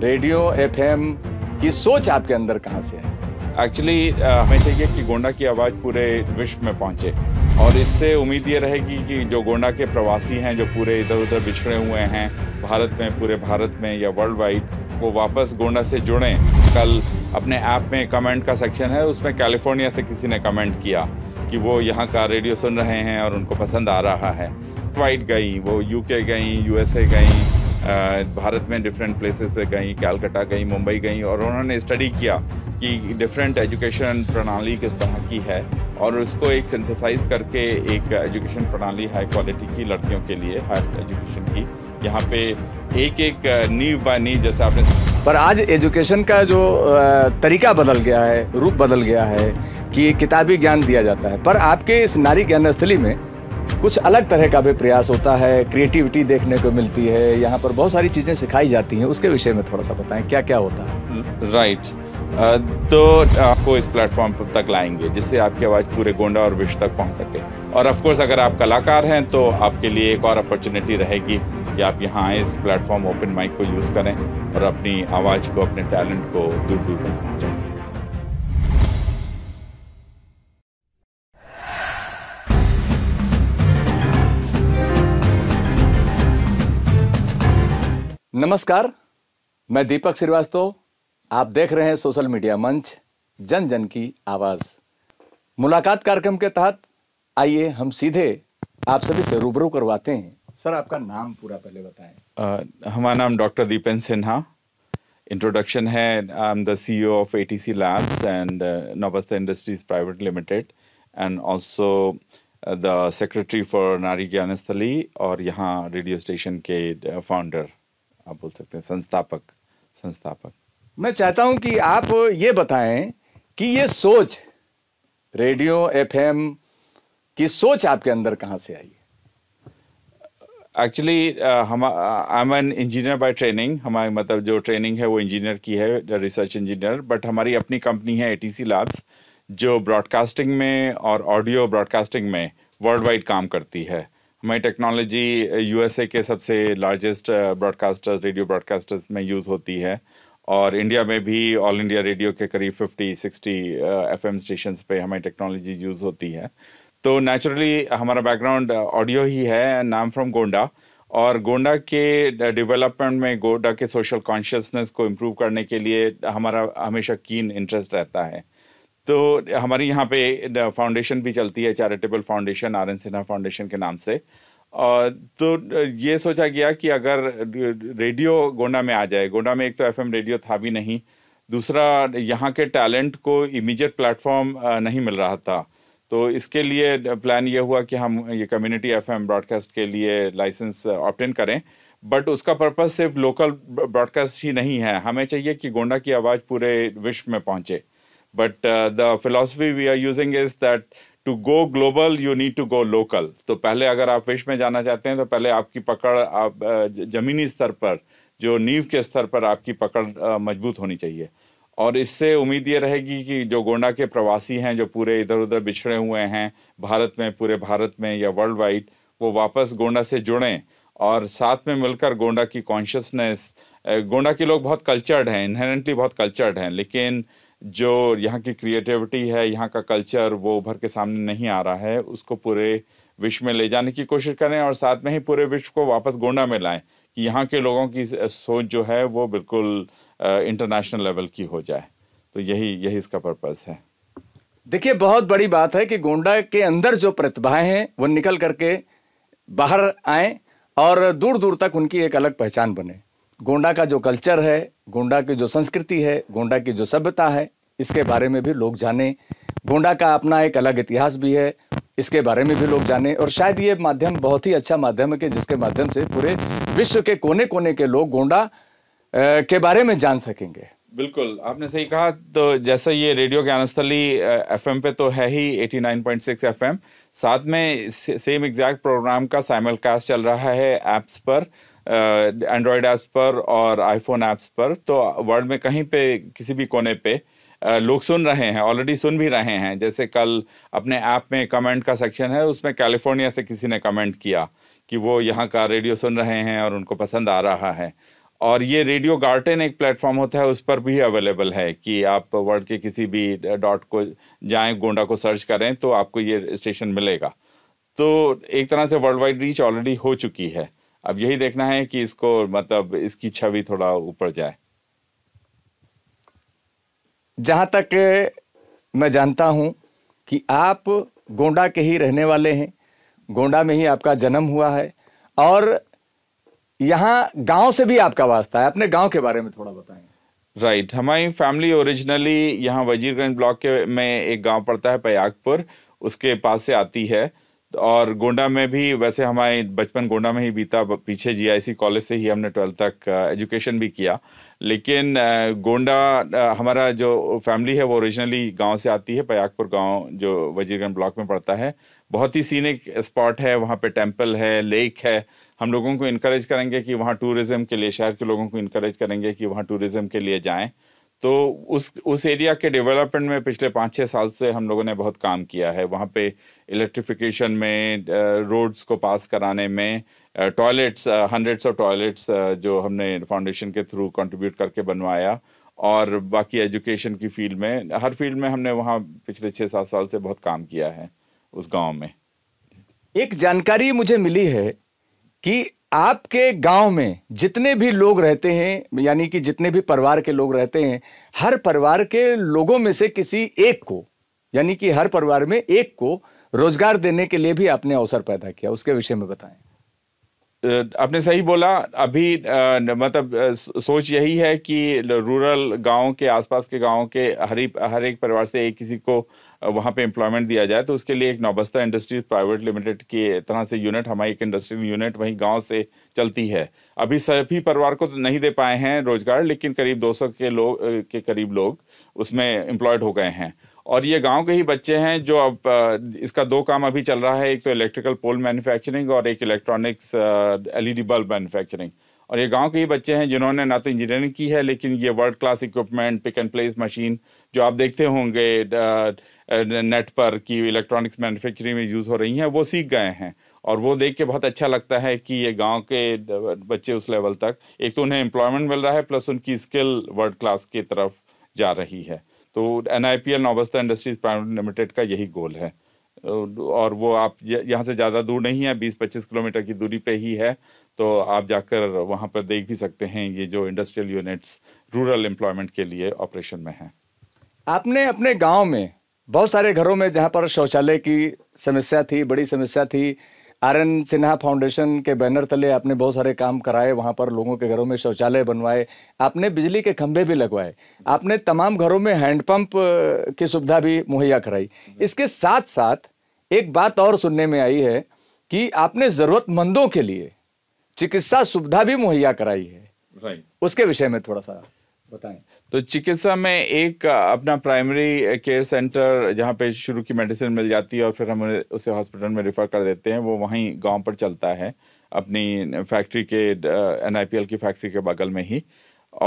Radio FM की सोच आपके अंदर कहाँ से है एक्चुअली uh, हमें चाहिए कि गोंडा की आवाज़ पूरे विश्व में पहुंचे और इससे उम्मीद ये रहेगी कि जो गोंडा के प्रवासी हैं जो पूरे इधर उधर बिछड़े हुए हैं भारत में पूरे भारत में या वर्ल्ड वाइड वो वापस गोंडा से जुड़ें कल अपने ऐप में कमेंट का सेक्शन है उसमें कैलिफोर्निया से किसी ने कमेंट किया कि वो यहाँ का रेडियो सुन रहे हैं और उनको पसंद आ रहा है वाइट गई वो यूके गई यूएसए गई भारत में डिफरेंट प्लेसेस पे गई कैलकटा गई मुंबई गई और उन्होंने स्टडी किया कि डिफरेंट एजुकेशन प्रणाली किस तरह की है और उसको एक सिंथेसाइज करके एक एजुकेशन प्रणाली हाई क्वालिटी की लड़कियों के लिए हायर एजुकेशन की यहाँ पे एक एक नीव बाय नीव जैसे आपने पर आज एजुकेशन का जो तरीका बदल गया है रूप बदल गया है कि किताबी ज्ञान दिया जाता है पर आपके इस नारी ज्ञान स्थली में कुछ अलग तरह का भी प्रयास होता है क्रिएटिविटी देखने को मिलती है यहाँ पर बहुत सारी चीज़ें सिखाई जाती हैं उसके विषय में थोड़ा सा बताएं क्या क्या होता है राइट hmm, तो आपको इस प्लेटफॉर्म तक लाएंगे जिससे आपकी आवाज़ पूरे गोंडा और विश्व तक पहुंच सके और ऑफकोर्स अगर आप कलाकार हैं तो आपके लिए एक और अपॉर्चुनिटी रहेगी कि आप यहाँ आए इस प्लेटफॉर्म ओपन माइक को यूज़ करें और अपनी आवाज़ को अपने टैलेंट को दूर दूर तक पहुँचाएँ नमस्कार मैं दीपक श्रीवास्तव आप देख रहे हैं सोशल मीडिया मंच जन जन की आवाज मुलाकात कार्यक्रम के तहत आइए हम सीधे आप सभी से रूबरू करवाते हैं सर आपका नाम पूरा पहले बताएं हमारा नाम डॉक्टर दीपेन सिन्हा इंट्रोडक्शन है I am the CEO of ATC labs and Navasta industries private limited and also the secretary for Nari Gyan Sthali और यहाँ रेडियो स्टेशन के फाउंडर uh, आप बोल सकते हैं संस्थापक संस्थापक मैं चाहता हूं कि आप ये बताएं कि ये सोच रेडियो एफएम की सोच आपके अंदर कहां से आई है एक्चुअली uh, हम I am an engineer by training हमारी मतलब जो ट्रेनिंग है वो इंजीनियर की है रिसर्च इंजीनियर बट हमारी अपनी कंपनी है एटीसी लैब्स जो ब्रॉडकास्टिंग में और ऑडियो ब्रॉडकास्टिंग में वर्ल्ड वाइड काम करती है मैं टेक्नोलॉजी यूएसए के सबसे लार्जेस्ट ब्रॉडकास्टर्स रेडियो ब्रॉडकास्टर्स में यूज़ होती है और इंडिया में भी ऑल इंडिया रेडियो के करीब 50 60 एफ एम स्टेशन पर हमारी टेक्नोलॉजी यूज़ होती है तो नेचुरली हमारा बैकग्राउंड ऑडियो uh, ही है नाम फ्रॉम गोंडा और गोंडा के डेवलपमेंट uh, में गोंडा के सोशल कॉन्शियसनेस को इम्प्रूव करने के लिए हमारा हमेशा कीन इंटरेस्ट रहता है तो हमारे यहाँ पे फाउंडेशन भी चलती है charitable foundation R N Sinha foundation के नाम से और तो ये सोचा गया कि अगर रेडियो गोंडा में आ जाए गोंडा में एक तो एफएम रेडियो था भी नहीं दूसरा यहाँ के टैलेंट को इमीजिएट प्लेटफॉर्म नहीं मिल रहा था तो इसके लिए प्लान ये हुआ कि हम ये कम्युनिटी एफएम ब्रॉडकास्ट के लिए लाइसेंस ऑप्टेन करें बट उसका पर्पज़ सिर्फ लोकल ब्रॉडकास्ट ही नहीं है हमें चाहिए कि गोंडा की आवाज़ पूरे विश्व में पहुँचे But uh, the philosophy we are using is that to go global you need to go local तो पहले अगर आप विश्व में जाना चाहते हैं तो पहले आपकी पकड़ आप जमीनी स्तर पर जो नींव के स्तर पर आपकी पकड़ मजबूत होनी चाहिए और इससे उम्मीद ये रहेगी कि जो गोंडा के प्रवासी हैं जो पूरे इधर उधर बिछड़े हुए हैं भारत में पूरे भारत में या वर्ल्ड वाइड वो वापस गोंडा से जुड़ें और साथ में मिलकर गोंडा की कॉन्शियसनेस गोंडा के लोग बहुत कल्चर्ड हैं इनहेरेंटली बहुत कल्चर्ड हैं लेकिन जो यहाँ की क्रिएटिविटी है यहाँ का कल्चर वो उभर के सामने नहीं आ रहा है उसको पूरे विश्व में ले जाने की कोशिश करें और साथ में ही पूरे विश्व को वापस गोंडा में लाएं कि यहाँ के लोगों की सोच जो है वो बिल्कुल इंटरनेशनल लेवल की हो जाए तो यही यही इसका पर्पज़ है देखिए बहुत बड़ी बात है कि गोंडा के अंदर जो प्रतिभाएं हैं वो निकल करके बाहर आए और दूर दूर तक उनकी एक अलग पहचान बने गोंडा का जो कल्चर है गोंडा की जो संस्कृति है गोंडा की जो सभ्यता है इसके बारे में भी लोग जाने गोंडा का अपना एक अलग इतिहास भी है इसके बारे में भी लोग जाने और शायद ये माध्यम बहुत ही अच्छा माध्यम है कि जिसके माध्यम से पूरे विश्व के कोने कोने के लोग गोंडा के बारे में जान सकेंगे बिल्कुल आपने सही कहा तो जैसे ये रेडियो ज्ञानस्थली एम पे तो है ही 89.6 एफएम साथ में सेम एग्जैक्ट प्रोग्राम का साइमल कास्ट चल रहा है ऐप्स पर एंड्रॉयड ऐप्स पर और आईफोन ऐप्स पर तो वर्ल्ड में कहीं पे किसी भी कोने पे लोग सुन रहे हैं ऑलरेडी सुन भी रहे हैं जैसे कल अपने ऐप में कमेंट का सेक्शन है उसमें कैलिफोर्निया से किसी ने कमेंट किया कि वो यहाँ का रेडियो सुन रहे हैं और उनको पसंद आ रहा है और ये रेडियो गार्टन एक प्लेटफॉर्म होता है उस पर भी अवेलेबल है कि आप वर्ल्ड के किसी भी डॉट को जाएं गोंडा को सर्च करें तो आपको ये स्टेशन मिलेगा तो एक तरह से वर्ल्ड वाइड रीच ऑलरेडी हो चुकी है अब यही देखना है कि इसको मतलब इसकी छवि थोड़ा ऊपर जाए जहाँ तक मैं जानता हूँ कि आप गोंडा के ही रहने वाले हैं गोंडा में ही आपका जन्म हुआ है और यहाँ गांव से भी आपका वास्ता है अपने गांव के बारे में थोड़ा बताएं राइट right. हमारी फैमिली ओरिजिनली यहाँ वजीरगंज ब्लॉक के में एक गांव पड़ता है पयागपुर उसके पास से आती है और गोंडा में भी वैसे हमारे बचपन गोंडा में ही बीता पीछे जीआईसी कॉलेज से ही हमने ट्वेल्थ तक एजुकेशन भी किया लेकिन गोंडा हमारा जो फैमिली है वो ओरिजिनली गांव से आती है पयागपुर गांव जो वजीरगंज ब्लॉक में पड़ता है बहुत ही सीनिक स्पॉट है वहाँ पे टेम्पल है लेक है हम लोगों को इनक्रेज करेंगे कि वहाँ टूरिज़्म के लिए शहर के लोगों को इनक्रेज करेंगे कि वहाँ टूरिज़्म के लिए जाएँ तो उस उस एरिया के डेवलपमेंट में पिछले पाँच छः साल से हम लोगों ने बहुत काम किया है वहाँ पे इलेक्ट्रिफिकेशन में रोड्स को पास कराने में टॉयलेट्स हंड्रेड्स ऑफ टॉयलेट्स जो हमने फाउंडेशन के थ्रू कंट्रीब्यूट करके बनवाया और बाकी एजुकेशन की फील्ड में हर फील्ड में हमने वहाँ पिछले छः सात साल से बहुत काम किया है उस गांव में एक जानकारी मुझे मिली है कि आपके गांव में जितने भी लोग रहते हैं यानी कि जितने भी परिवार के लोग रहते हैं हर परिवार के लोगों में से किसी एक को यानी कि हर परिवार में एक को रोजगार देने के लिए भी आपने अवसर पैदा किया उसके विषय में बताएं आपने सही बोला अभी मतलब सोच यही है कि रूरल गांव के आसपास के गांव के हर हर एक परिवार से एक किसी को वहाँ पे एम्प्लॉयमेंट दिया जाए तो उसके लिए एक नौबस्ता इंडस्ट्री प्राइवेट लिमिटेड की तरह से यूनिट हमारी एक इंडस्ट्रियल यूनिट वहीं गांव से चलती है अभी सभी परिवार को तो नहीं दे पाए हैं रोजगार लेकिन करीब 200 के लोग के करीब लोग उसमें एम्प्लॉयड हो गए हैं और ये गांव के ही बच्चे हैं जो अब इसका दो काम अभी चल रहा है एक तो इलेक्ट्रिकल पोल मैन्युफैक्चरिंग और एक इलेक्ट्रॉनिक्स एलईडी बल्ब मैन्युफैक्चरिंग और ये गांव के ही बच्चे हैं जिन्होंने ना तो इंजीनियरिंग की है लेकिन ये world class equipment pick and place machine जो आप देखते होंगे नेट पर कि इलेक्ट्रॉनिक्स मैन्युफैक्चरिंग में यूज़ हो रही हैं वो सीख गए हैं और वो देख के बहुत अच्छा लगता है कि ये गांव के बच्चे उस लेवल तक एक तो उन्हें एम्प्लॉयमेंट मिल रहा है प्लस उनकी स्किल वर्ल्ड क्लास की तरफ जा रही है तो N I P Naubasta industries private limited का यही गोल है और वो आप यहाँ से ज़्यादा दूर नहीं है बीस पच्चीस किलोमीटर की दूरी पे ही है तो आप जाकर वहाँ पर देख भी सकते हैं ये जो इंडस्ट्रियल यूनिट्स रूरल एम्प्लॉयमेंट के लिए ऑपरेशन में हैं आपने अपने गांव में बहुत सारे घरों में जहाँ पर शौचालय की समस्या थी बड़ी समस्या थी आर एन सिन्हा फाउंडेशन के बैनर तले आपने बहुत सारे काम कराए वहाँ पर लोगों के घरों में शौचालय बनवाए आपने बिजली के खंभे भी लगवाए आपने तमाम घरों में हैंडपम्प की सुविधा भी मुहैया कराई इसके साथ साथ एक बात और सुनने में आई है कि आपने ज़रूरतमंदों के लिए चिकित्सा सुविधा भी मुहैया कराई है उसके विषय में थोड़ा सा बताएं तो चिकित्सा में एक अपना प्राइमरी केयर सेंटर जहाँ पे शुरू की मेडिसिन मिल जाती है और फिर हम उसे हॉस्पिटल में रिफ़र कर देते हैं वो वहीं गांव पर चलता है अपनी फैक्ट्री के एन की फैक्ट्री के बगल में ही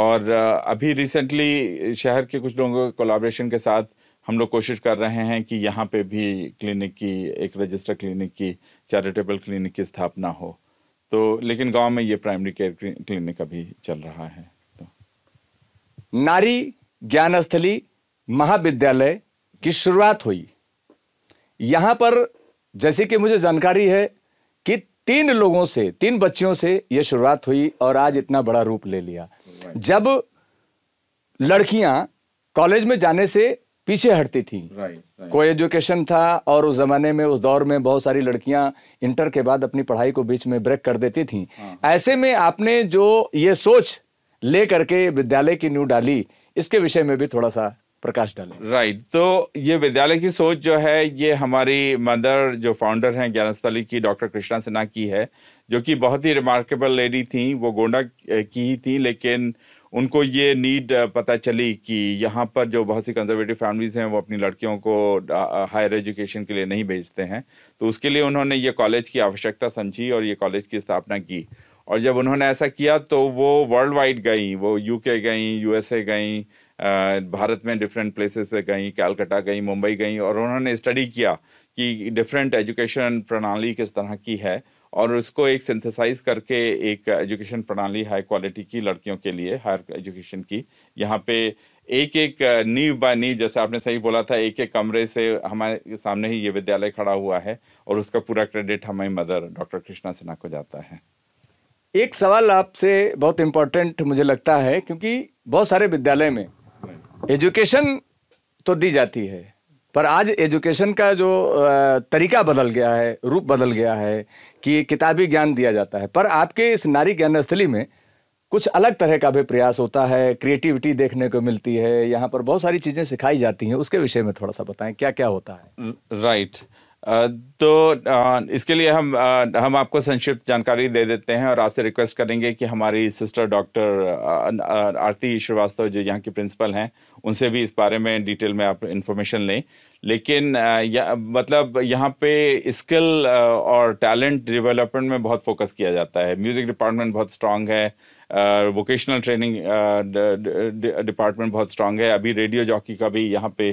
और अभी रिसेंटली शहर के कुछ लोगों के कोलाब्रेशन के साथ हम लोग कोशिश कर रहे हैं कि यहाँ पे भी क्लिनिक की एक रजिस्टर क्लिनिक की चैरिटेबल क्लिनिक की स्थापना हो तो लेकिन गांव में ये प्राइमरी केयर क्लिनिक अभी चल रहा है नारी ज्ञानस्थली महाविद्यालय की शुरुआत हुई यहाँ पर जैसे कि मुझे जानकारी है कि तीन लोगों से तीन बच्चियों से यह शुरुआत हुई और आज इतना बड़ा रूप ले लिया जब लड़कियां कॉलेज में जाने से पीछे हटती थी कोई एजुकेशन था और उस जमाने में उस दौर में बहुत सारी लड़कियां इंटर के बाद अपनी पढ़ाई को बीच में ब्रेक कर देती थी हाँ। ऐसे में आपने जो ये सोच ले करके विद्यालय की नींव डाली इसके विषय में भी थोड़ा सा प्रकाश डालें राइट right. तो ये विद्यालय की सोच जो है ये हमारी मदर जो फाउंडर हैं ज्ञानस्थली की डॉक्टर कृष्णा सिन्हा की है जो कि बहुत ही रिमार्केबल लेडी थी वो गोंडा की ही थी लेकिन उनको ये नीड पता चली कि यहाँ पर जो बहुत सी कंजर्वेटिव फैमिलीज़ हैं वो अपनी लड़कियों को हायर एजुकेशन के लिए नहीं भेजते हैं तो उसके लिए उन्होंने ये कॉलेज की आवश्यकता समझी और ये कॉलेज की स्थापना की और जब उन्होंने ऐसा किया तो वो वर्ल्ड वाइड गई वो यूके गई यूएसए गई भारत में डिफरेंट प्लेसेस पे गई कैलकटा गई मुंबई गई और उन्होंने स्टडी किया कि डिफरेंट एजुकेशन प्रणाली किस तरह की है और उसको एक सिंथेसाइज करके एक एजुकेशन प्रणाली हाई क्वालिटी की लड़कियों के लिए हायर एजुकेशन की यहाँ पे एक एक नींव बाय नींव जैसे आपने सही बोला था एक एक कमरे से हमारे सामने ही ये विद्यालय खड़ा हुआ है और उसका पूरा क्रेडिट हमारी मदर डॉक्टर कृष्णा सिन्हा को जाता है एक सवाल आपसे बहुत इम्पोर्टेंट मुझे लगता है क्योंकि बहुत सारे विद्यालय में एजुकेशन तो दी जाती है पर आज एजुकेशन का जो तरीका बदल गया है रूप बदल गया है कि किताबी ज्ञान दिया जाता है पर आपके इस नारी ज्ञान स्थली में कुछ अलग तरह का भी प्रयास होता है क्रिएटिविटी देखने को मिलती है यहाँ पर बहुत सारी चीज़ें सिखाई जाती हैं उसके विषय में थोड़ा सा बताएं क्या क्या होता है राइट right. तो इसके लिए हम हम आपको संक्षिप्त जानकारी दे देते हैं और आपसे रिक्वेस्ट करेंगे कि हमारी सिस्टर डॉक्टर आरती श्रीवास्तव जो यहाँ की प्रिंसिपल हैं उनसे भी इस बारे में डिटेल में आप इन्फॉर्मेशन लें लेकिन या, मतलब यहाँ पे स्किल और टैलेंट डेवलपमेंट में बहुत फोकस किया जाता है म्यूज़िक डिपार्टमेंट बहुत स्ट्रांग है वोकेशनल ट्रेनिंग डिपार्टमेंट बहुत स्ट्रांग है अभी रेडियो जॉकी का भी यहाँ पे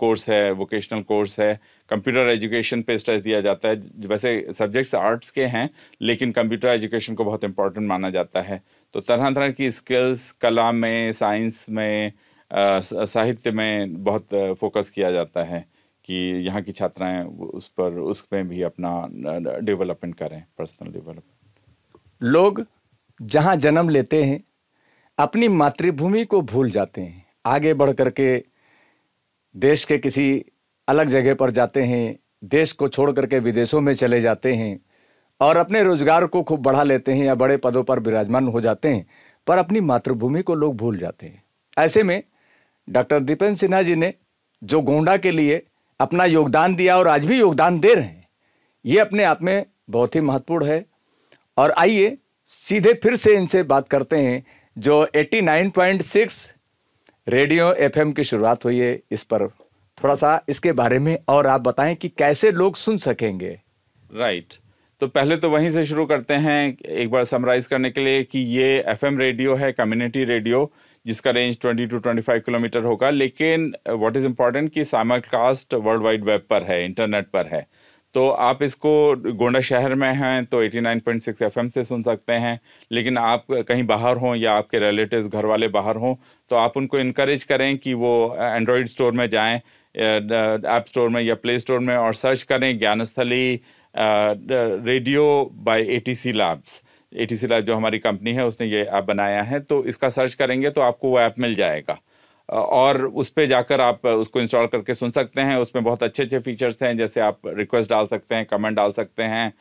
कोर्स है वोकेशनल कोर्स है कंप्यूटर एजुकेशन पे स्ट्रेस दिया जाता है वैसे सब्जेक्ट्स आर्ट्स के हैं लेकिन कंप्यूटर एजुकेशन को बहुत इंपॉर्टेंट माना जाता है तो तरह तरह की स्किल्स कला में साइंस में साहित्य में बहुत फोकस किया जाता है कि यहाँ की छात्राएं उस पर उसमें भी अपना डेवलपमेंट करें पर्सनल डेवलपमेंट लोग जहाँ जन्म लेते हैं अपनी मातृभूमि को भूल जाते हैं आगे बढ़ करके देश के किसी अलग जगह पर जाते हैं देश को छोड़ करके विदेशों में चले जाते हैं और अपने रोजगार को खूब बढ़ा लेते हैं या बड़े पदों पर विराजमान हो जाते हैं पर अपनी मातृभूमि को लोग भूल जाते हैं ऐसे में डॉक्टर दीपेंद्र सिन्हा जी ने जो गोंडा के लिए अपना योगदान दिया और आज भी योगदान दे रहे हैं ये अपने आप में बहुत ही महत्वपूर्ण है और आइए सीधे फिर से इनसे बात करते हैं जो 89.6 रेडियो एफएम की शुरुआत हुई है इस पर थोड़ा सा इसके बारे में और आप बताएं कि कैसे लोग सुन सकेंगे राइट right. तो पहले तो वहीं से शुरू करते हैं एक बार समराइज करने के लिए कि ये एफएम रेडियो है कम्युनिटी रेडियो जिसका रेंज 20 टू 25 किलोमीटर होगा लेकिन व्हाट इज़ इम्पॉर्टेंट कि सामा कास्ट वर्ल्ड वाइड वेब पर है इंटरनेट पर है तो आप इसको गोंडा शहर में हैं तो 89.6 एफएम से सुन सकते हैं लेकिन आप कहीं बाहर हों या आपके रिलेटिव्स घर वाले बाहर हों तो आप उनको इनक्रेज करें कि वो एंड्रॉयड uh, स्टोर में जाएं ऐप uh, स्टोर uh, में या प्ले स्टोर में और सर्च करें Gyansthali radio by ATC labs A T जो हमारी कंपनी है उसने ये ऐप बनाया है तो इसका सर्च करेंगे तो आपको वो ऐप मिल जाएगा और उस पर जाकर आप उसको इंस्टॉल करके सुन सकते हैं उसमें बहुत अच्छे अच्छे फीचर्स हैं जैसे आप रिक्वेस्ट डाल सकते हैं कमेंट डाल सकते हैं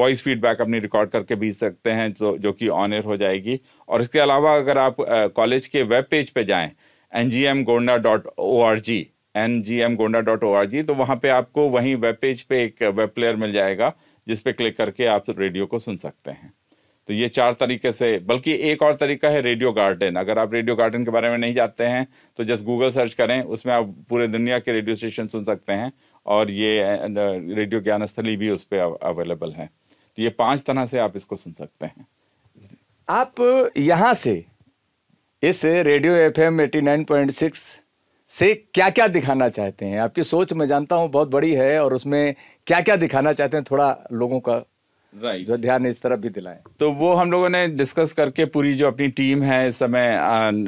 वॉइस फीडबैक अपनी रिकॉर्ड करके भेज सकते हैं जो जो कि ऑन एयर हो जाएगी और इसके अलावा अगर आप कॉलेज के वेब पेज पे जाएँ N G M Gonda dot O R G N G M Gonda dot O R G तो वहाँ पर आपको वहीं वेब पेज पे एक वेब प्लेयर मिल जाएगा जिस क्लिक करके आप रेडियो को सुन सकते हैं तो ये चार तरीके से बल्कि एक और तरीका है रेडियो गार्डन अगर आप रेडियो गार्डन के बारे में नहीं जानते हैं तो जस्ट गूगल सर्च करें उसमें आप पूरे दुनिया के रेडियो स्टेशन सुन सकते हैं और ये रेडियो ज्ञान स्थली भी उस पर अवेलेबल है तो ये पांच तरह से आप इसको सुन सकते हैं आप यहाँ से इस radio F M eighty nine point six से क्या क्या दिखाना चाहते हैं आपकी सोच मैं जानता हूँ बहुत बड़ी है और उसमें क्या क्या दिखाना चाहते हैं थोड़ा लोगों का राइट जो ध्यान इस तरफ भी दिलाए तो वो हम लोगों ने डिस्कस करके पूरी जो अपनी टीम है इस समय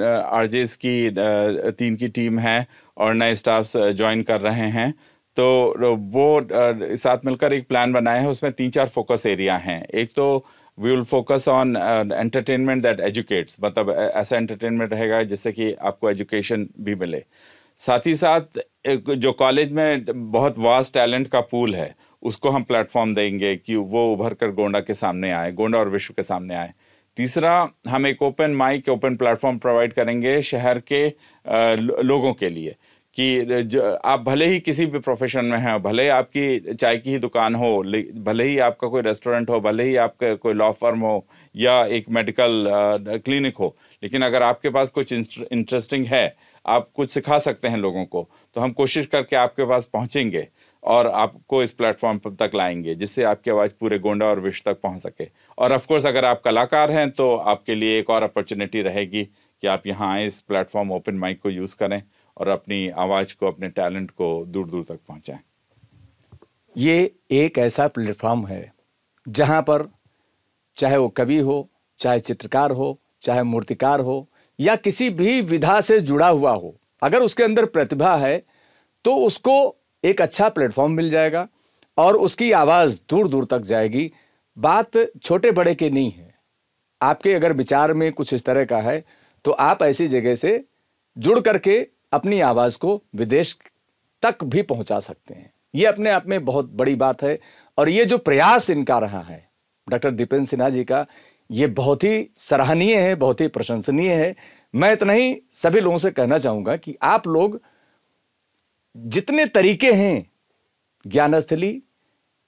आरजेस की तीन की टीम है और नए स्टाफ ज्वाइन कर रहे हैं तो, तो वो साथ मिलकर एक प्लान बनाया है उसमें तीन चार फोकस एरिया हैं एक तो we will focus on entertainment that educates मतलब ऐसा एंटरटेनमेंट रहेगा जिससे कि आपको एजुकेशन भी मिले साथ ही साथ जो कॉलेज में बहुत वास्ट टैलेंट का पूल है उसको हम प्लेटफॉर्म देंगे कि वो उभर कर गोंडा के सामने आए गोंडा और विश्व के सामने आए तीसरा हम एक open mic open platform provide करेंगे शहर के लोगों के लिए कि जो आप भले ही किसी भी प्रोफेशन में हैं भले ही आपकी चाय की ही दुकान हो भले ही आपका कोई रेस्टोरेंट हो भले ही आपका कोई लॉ फर्म हो या एक मेडिकल क्लिनिक हो लेकिन अगर आपके पास कुछ इंटरेस्टिंग है आप कुछ सिखा सकते हैं लोगों को तो हम कोशिश करके आपके पास पहुँचेंगे और आपको इस प्लेटफॉर्म पर तक लाएंगे जिससे आपकी आवाज़ पूरे गोंडा और विश्व तक पहुंच सके और कोर्स अगर आप कलाकार हैं तो आपके लिए एक और अपॉर्चुनिटी रहेगी कि आप यहाँ आए इस प्लेटफॉर्म ओपन माइक को यूज़ करें और अपनी आवाज़ को अपने टैलेंट को दूर दूर तक पहुँचाएँ ये एक ऐसा प्लेटफॉर्म है जहाँ पर चाहे वो कवि हो चाहे चित्रकार हो चाहे मूर्तिकार हो या किसी भी विधा से जुड़ा हुआ हो अगर उसके अंदर प्रतिभा है तो उसको एक अच्छा प्लेटफॉर्म मिल जाएगा और उसकी आवाज़ दूर दूर तक जाएगी बात छोटे बड़े के नहीं है आपके अगर विचार में कुछ इस तरह का है तो आप ऐसी जगह से जुड़ करके अपनी आवाज़ को विदेश तक भी पहुंचा सकते हैं ये अपने आप में बहुत बड़ी बात है और ये जो प्रयास इनका रहा है डॉक्टर दीपेंद्र सिन्हा जी का ये बहुत ही सराहनीय है बहुत ही प्रशंसनीय है मैं इतना ही सभी लोगों से कहना चाहूँगा कि आप लोग जितने तरीके हैं ज्ञानस्थली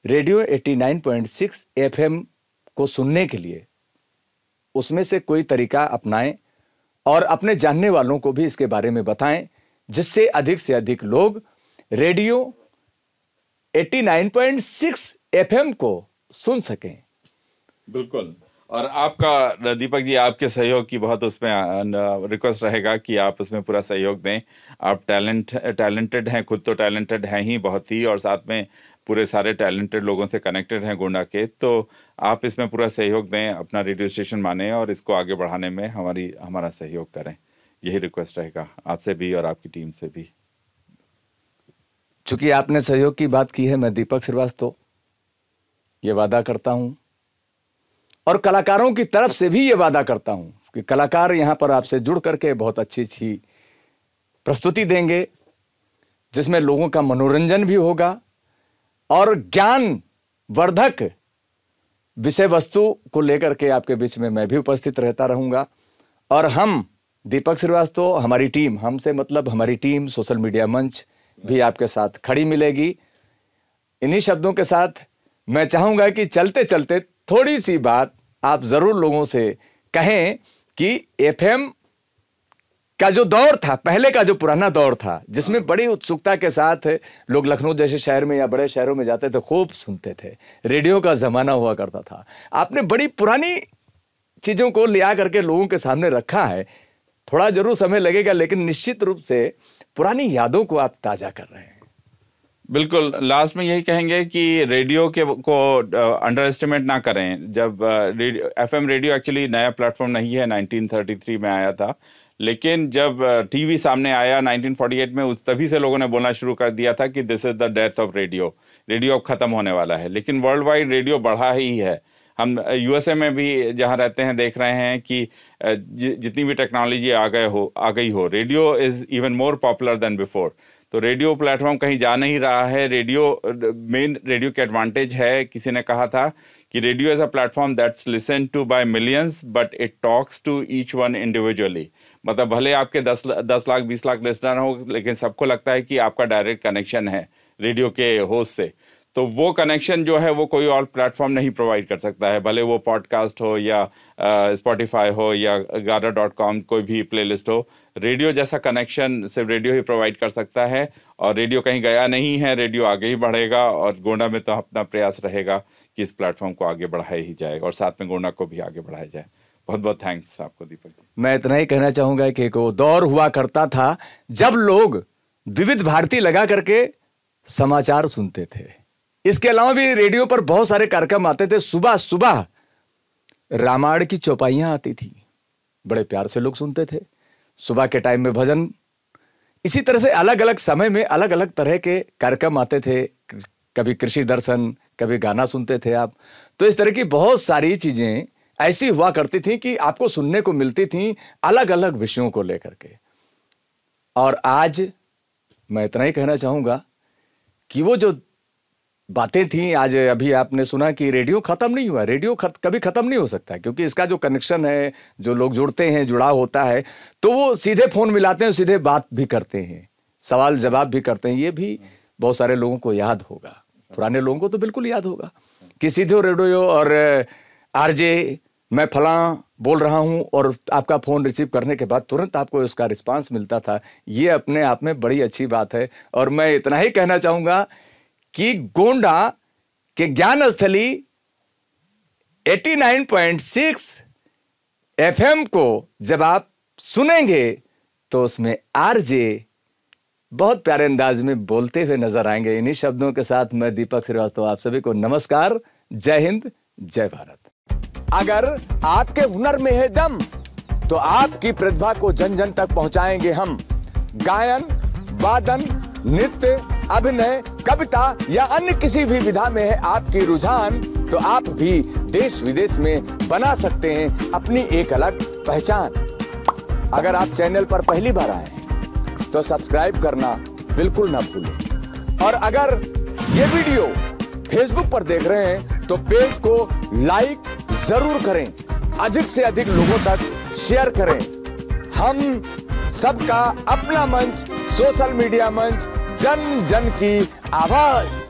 रेडियो 89.6 एफएम को सुनने के लिए उसमें से कोई तरीका अपनाएं और अपने जानने वालों को भी इसके बारे में बताएं जिससे अधिक से अधिक लोग रेडियो 89.6 एफएम को सुन सकें बिल्कुल और आपका दीपक जी आपके सहयोग की बहुत उसमें रिक्वेस्ट रहेगा कि आप उसमें पूरा सहयोग दें आप टैलेंट टैलेंटेड हैं खुद तो टैलेंटेड हैं ही बहुत ही और साथ में पूरे सारे टैलेंटेड लोगों से कनेक्टेड हैं गोंडा के तो आप इसमें पूरा सहयोग दें अपना रेडियो स्टेशन माने और इसको आगे बढ़ाने में हमारी हमारा सहयोग करें यही रिक्वेस्ट रहेगा आपसे भी और आपकी टीम से भी चूँकि आपने सहयोग की बात की है मैं दीपक श्रीवास्तव ये वादा करता हूँ और कलाकारों की तरफ से भी ये वादा करता हूँ कि कलाकार यहाँ पर आपसे जुड़ करके बहुत अच्छी अच्छी प्रस्तुति देंगे जिसमें लोगों का मनोरंजन भी होगा और ज्ञान वर्धक विषय वस्तु को लेकर के आपके बीच में मैं भी उपस्थित रहता रहूँगा और हम दीपक श्रीवास्तव हमारी टीम हमसे मतलब हमारी टीम सोशल मीडिया मंच भी आपके साथ खड़ी मिलेगी इन्हीं शब्दों के साथ मैं चाहूँगा कि चलते चलते थोड़ी सी बात आप जरूर लोगों से कहें कि एफ का जो दौर था पहले का जो पुराना दौर था जिसमें हाँ। बड़ी उत्सुकता के साथ लोग लखनऊ जैसे शहर में या बड़े शहरों में जाते थे खूब सुनते थे रेडियो का जमाना हुआ करता था आपने बड़ी पुरानी चीज़ों को लिया करके लोगों के सामने रखा है थोड़ा जरूर समय लगेगा लेकिन निश्चित रूप से पुरानी यादों को आप ताज़ा कर रहे हैं बिल्कुल लास्ट में यही कहेंगे कि रेडियो के को अंडर एस्टिमेट ना करें जब एफ एम रेडियो एक्चुअली नया प्लेटफॉर्म नहीं है 1933 में आया था लेकिन जब टीवी सामने आया 1948 में उस तभी से लोगों ने बोलना शुरू कर दिया था कि this is the death of radio radio अब ख़त्म होने वाला है लेकिन वर्ल्ड वाइड रेडियो बढ़ा ही है हम यूएसए में भी जहाँ रहते हैं देख रहे हैं कि जितनी भी टेक्नोलॉजी आ गए हो आ गई हो radio is even more popular than before तो रेडियो प्लेटफॉर्म कहीं जा नहीं रहा है रेडियो मेन रेडियो के एडवांटेज है किसी ने कहा था कि radio is a platform that's listen to by millions but it talks to each one individually मतलब भले आपके दस दस लाख बीस लाख लिसनर हो लेकिन सबको लगता है कि आपका डायरेक्ट कनेक्शन है रेडियो के होस्ट से तो वो कनेक्शन जो है वो कोई और प्लेटफॉर्म नहीं प्रोवाइड कर सकता है भले वो पॉडकास्ट हो या स्पॉटिफाई uh, हो या गारा डॉट कॉम कोई भी प्लेलिस्ट हो रेडियो जैसा कनेक्शन सिर्फ रेडियो ही प्रोवाइड कर सकता है और रेडियो कहीं गया नहीं है रेडियो आगे ही बढ़ेगा और गोंडा में तो अपना प्रयास रहेगा कि इस प्लेटफॉर्म को आगे बढ़ाया ही जाए और साथ में गोंडा को भी आगे बढ़ाया जाए बहुत बहुत थैंक्स आपको दीपक जी मैं इतना ही कहना चाहूंगा कि एक वो दौर हुआ करता था जब लोग विविध भारती लगा करके समाचार सुनते थे इसके अलावा भी रेडियो पर बहुत सारे कार्यक्रम आते थे सुबह सुबह रामायण की चौपाइयां आती थी बड़े प्यार से लोग सुनते थे सुबह के टाइम में भजन इसी तरह से अलग अलग समय में अलग अलग तरह के कार्यक्रम आते थे कभी कृषि दर्शन कभी गाना सुनते थे आप तो इस तरह की बहुत सारी चीज़ें ऐसी हुआ करती थी कि आपको सुनने को मिलती थी अलग अलग विषयों को लेकर के और आज मैं इतना ही कहना चाहूंगा कि वो जो बातें थी आज अभी आपने सुना कि रेडियो ख़त्म नहीं हुआ रेडियो खत, कभी ख़त्म नहीं हो सकता क्योंकि इसका जो कनेक्शन है जो लोग जुड़ते हैं जुड़ाव होता है तो वो सीधे फ़ोन मिलाते हैं सीधे बात भी करते हैं सवाल जवाब भी करते हैं ये भी बहुत सारे लोगों को याद होगा पुराने लोगों को तो बिल्कुल याद होगा कि सीधे रेडियो और आरजे मैं फला बोल रहा हूं और आपका फ़ोन रिसीव करने के बाद तुरंत आपको उसका रिस्पांस मिलता था ये अपने आप में बड़ी अच्छी बात है और मैं इतना ही कहना चाहूँगा कि गोंडा के Gyansthali eighty nine point six F को जब आप सुनेंगे तो उसमें आरजे बहुत प्यारे अंदाज में बोलते हुए नजर आएंगे इन्हीं शब्दों के साथ मैं दीपक श्रीवास्तव आप सभी को नमस्कार जय हिंद जय भारत अगर आपके हुनर में है दम तो आपकी प्रतिभा को जन जन तक पहुंचाएंगे हम गायन वादन नृत्य अभिनय कविता या अन्य किसी भी विधा में है आपकी रुझान तो आप भी देश विदेश में बना सकते हैं अपनी एक अलग पहचान अगर आप चैनल पर पहली बार आए तो सब्सक्राइब करना बिल्कुल ना भूलें और अगर ये वीडियो फेसबुक पर देख रहे हैं तो पेज को लाइक जरूर करें अधिक से अधिक लोगों तक शेयर करें हम सबका अपना मंच सोशल मीडिया मंच जन जन की आवाज